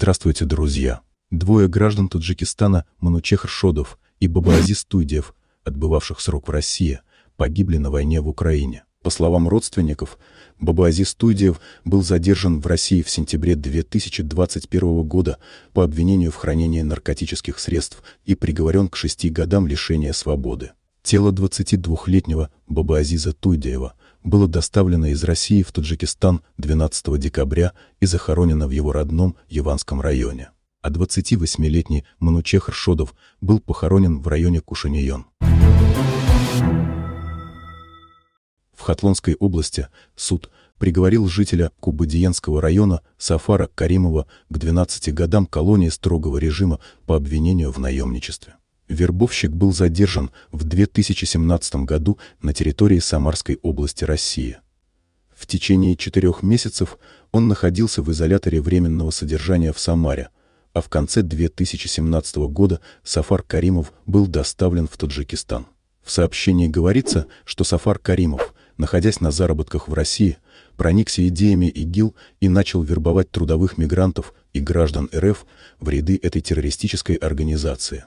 Здравствуйте, друзья! Двое граждан Таджикистана Манучехр Шодов и Бабаазиз Туйдев, отбывавших срок в России, погибли на войне в Украине. По словам родственников, Бабаазиз Туйдев был задержан в России в сентябре 2021 года по обвинению в хранении наркотических средств и приговорен к шести годам лишения свободы. Тело 22-летнего Бабаазиза Туйдеева – было доставлено из России в Таджикистан 12 декабря и захоронено в его родном Яванском районе. А 28-летний Манучех Ршодов был похоронен в районе Кушаньон. В Хатлонской области суд приговорил жителя Кубадиенского района Сафара Каримова к 12 годам колонии строгого режима по обвинению в наемничестве. Вербовщик был задержан в 2017 году на территории Самарской области России. В течение четырех месяцев он находился в изоляторе временного содержания в Самаре, а в конце 2017 года Сафар Каримов был доставлен в Таджикистан. В сообщении говорится, что Сафар Каримов, находясь на заработках в России, проникся идеями ИГИЛ и начал вербовать трудовых мигрантов и граждан РФ в ряды этой террористической организации.